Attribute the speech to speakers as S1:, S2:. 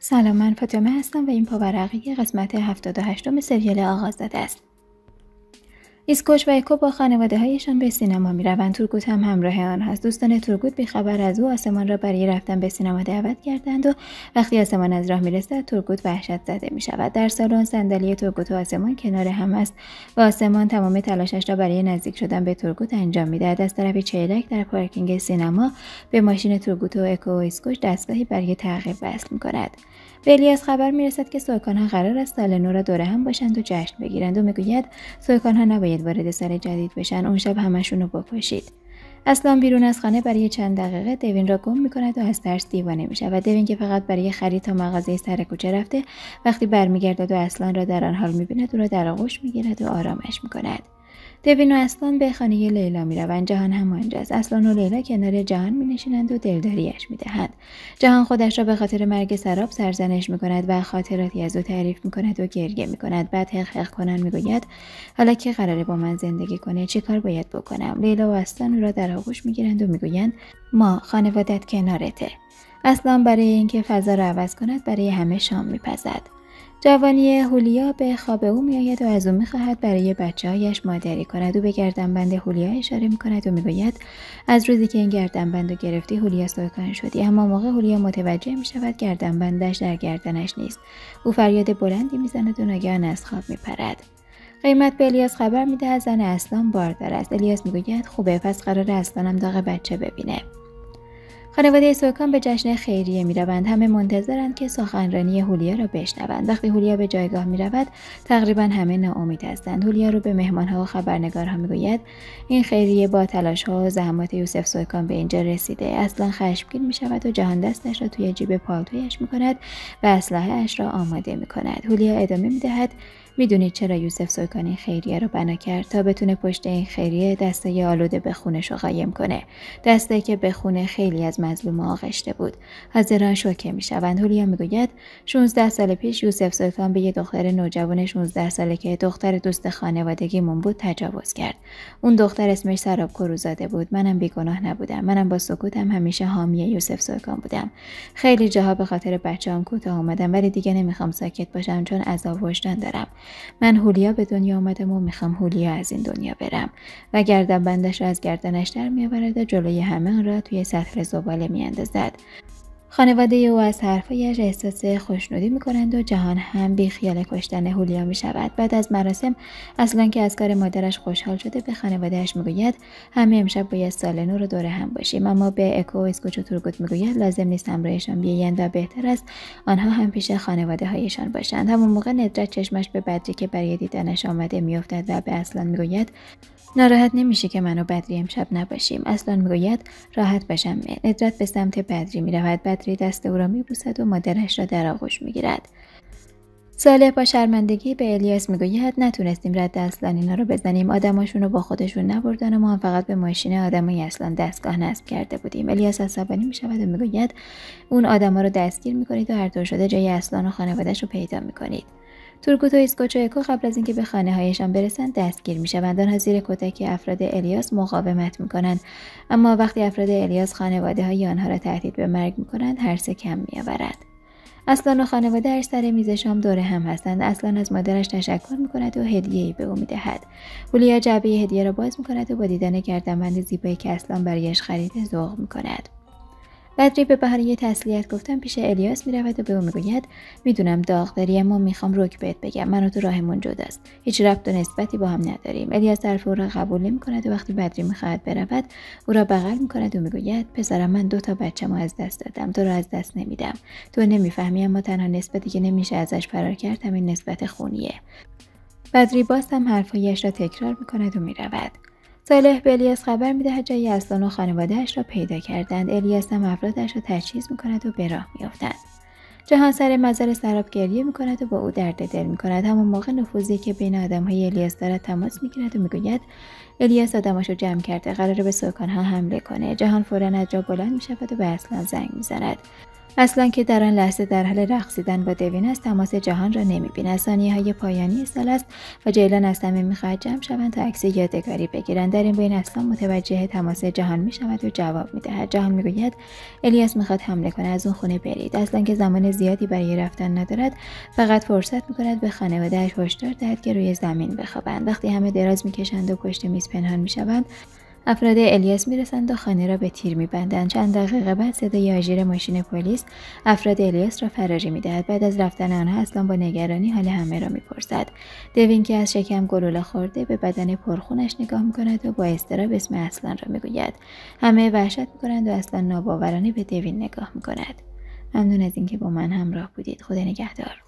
S1: سلام من فاطمه هستم و این پاورقی قسمت 78 سریال آغاز داده است ایسکوش و ایکو با خانواده هایشان به سینما می روند ترگوت هم همراه آن هست دوستان ترگوت خبر از او آسمان را برای رفتن به سینما دعوت کردند و وقتی آسمان از راه رسد ترگوت وحشت زده می شود در سالن صندلی ترگوت و آسمان کنار هم است و آسمان تمام تلاشش را برای نزدیک شدن به ترگوت انجام دهد، از طرف چیلک در پارکینگ سینما به ماشین ترگوت و ایکو و ایسکوش دستگاهی برای تعقیب وصل می کند به از خبر میرسد که سویکانها قرار است سال نو را دوره هم باشند و جشن بگیرند و میگوید ها نباید وارد سر جدید بشن اون شب همشون رو بکشید اصلا بیرون از خانه برای چند دقیقه دوین را گم میکند و از ترس دیوانه می و دوین که فقط برای خرید تا مغازه سر کوچه رفته وقتی برمیگردد و اصلا را در آن حال میبیند و را در آغوش می و آرامش میکند دوین و اصلان به خانه لیلا می روند جهان هم آنجاست اصلان و لیلا کنار جهان می نشینند و دلداریش می دهند جهان خودش را به خاطر مرگ سراب سرزنش می کند و خاطراتی از او تعریف می کند و گرگه می کند بعد حقحق کنند می گوید حالا که قراره با من زندگی کنه چه کار باید بکنم لیلا و اصلان او را در آغوش می گیرند و می گویند ما خانوادت کنارته اسلان برای اینکه فضا را عوض کند برای همه شام میپزد جوانی هولیا به خواب او میآید و از او میخواهد برای بچههایش مادری کند او به گردنبند هولیا اشاره میکند و میگوید از روزی که این گردنبند رو گرفتی هولیا سوکن شدی اما موقع هولیا متوجه میشود گردنبندش در گردنش نیست او فریاد بلندی میزند و ناگهان از خواب میپرد قیمت به الیاس خبر میدهد زن اصلان باردار است الیاس میگوید خوبه پس قرار اسلانم داغ بچه ببینه خانواده سوکان به جشن خیریه می روند. همه منتظرند که سخنرانی هولیا را بشنوند. وقتی هولیا به جایگاه می رود تقریبا همه ناامید هستند. هولیا رو به مهمان ها و خبرنگارها می گوید این خیریه با تلاش ها و زحمات یوسف سوکان به اینجا رسیده. اصلا خشمگین می شود و جهان دستش را توی جیب پالتویش می کند و اسلحه اش را آماده می کند. هولیا ادامه می دهد میدونید چرا یوسف سوکان این خیریه رو بنا کرد تا بتونه پشت این خیریه دستای آلوده به خونش رو قایم کنه دسته که به خونه خیلی از مظلوم آغشته بود و دران شوکه میشوند هولیا میگوید 16 سال پیش یوسف سلطان به یه دختر نوجوان 16 ساله که دختر دوست خانوادگیمون بود تجاوز کرد اون دختر اسمش سراب کروزاده بود منم بیگناه نبودم منم با سکوتم همیشه حامی یوسف سلطان بودم خیلی جاها به خاطر بچه‌ام کوتاه اومدم ولی دیگه نمیخوام ساکت باشم چون عذاب وجدان دارم من هولیا به دنیا آمدم و میخوام هولیا از این دنیا برم و گردن بندش را از گردنش در میآورد و جلوی همه آن را توی سطح زباله element that خانواده او از حرفهایش احساس خوشنودی می کنند و جهان هم بی خیال کشتن هولیا می شود. بعد از مراسم اصلا که از کار مادرش خوشحال شده به خانوادهش گوید همه امشب باید سال نو رو دور هم باشیم اما به اکو و اسکوچ و می میگوید لازم نیست همراهشان بیایند و بهتر است آنها هم پیش خانواده هایشان باشند همون موقع ندرت چشمش به بدری که برای دیدنش آمده میافتد و به اصلا میگوید ناراحت نمیشه که منو بدری امشب نباشیم اصلا میگوید راحت باشم ندرت به سمت بدری میرود دست او را میبوسد و مادرش را در آغوش میگیرد صالح با شرمندگی به الیاس میگوید نتونستیم رد اصلان اینا رو بزنیم آدماشون رو با خودشون نبردن و ما فقط به ماشین آدمای اصلا دستگاه نصب کرده بودیم الیاس عصبانی میشود و میگوید اون آدما رو دستگیر میکنید و هر طور شده جای اصلان و خانوادهش رو پیدا میکنید تورکوت و اکو قبل از اینکه به خانه هایشان برسند دستگیر میشوند آنها زیر کتک افراد الیاس مقاومت میکنند اما وقتی افراد الیاس خانواده های آنها را تهدید به مرگ میکنند هر سه کم میآورد اصلان و اش سر میز شام دور هم هستند اصلان از مادرش تشکر میکند و هدیه ای به او میدهد اولیا جعبه هدیه را باز میکند و با دیدن گردنبند زیبایی که اصلان برایش خریده ذوق میکند بدری به بهانه تسلیت گفتن پیش الیاس میرود و به او میگوید میدونم داغ داری اما میخوام روک بهت بگم من و تو راهمون جداست هیچ ربط و نسبتی با هم نداریم الیاس حرف او را قبول نمیکند و وقتی بدری میخواهد برود او را بغل میکند و میگوید پسرم من دو تا ما از دست دادم تو را از دست نمیدم تو نمیفهمی اما تنها نسبتی که نمیشه ازش فرار کرد همین نسبت خونیه بدری باز هم حرفهایش را تکرار میکند و میرود صالح به الیاس خبر میدهد جایی اصلان و خانوادهاش را پیدا کردند الیاس هم افرادش را تجهیز میکند و به راه میافتند جهان سر مزار سراب گریه میکند و با او درد دل میکند. کند موقع نفوذی که بین آدم های الیاس دارد تماس میگیرد و میگوید الیاس آدماش رو جمع کرده قراره به سکانها ها حمله کنه جهان فورا از جا بلند میشود و به اصلا زنگ میزند. اصلا که در آن لحظه در حال رقصیدن با دوین است تماس جهان را نمیبیند ثانیه های پایانی سال است و جیلان از همه میخواهد جمع شوند تا عکس یادگاری بگیرند در این بین اصلا متوجه تماس جهان میشود و جواب میدهد جهان میگوید الیاس میخواد حمله کنه از اون خونه برید اصلا که زمان زیادی برای رفتن ندارد فقط فرصت میکند به خانوادهاش هشدار دهد که روی زمین بخوابند وقتی همه دراز میکشند و پشت میز پنهان میشوند افراد الیاس میرسند و خانه را به تیر میبندند چند دقیقه بعد صدای آژیر ماشین پلیس افراد الیاس را فراری میدهد بعد از رفتن آنها اصلا با نگرانی حال همه را میپرسد دوین که از شکم گلوله خورده به بدن پرخونش نگاه میکند و با اضطراب اسم اصلا را میگوید همه وحشت میکنند و اصلا ناباورانه به دوین نگاه میکند ممنون از اینکه با من همراه بودید خدا نگهدار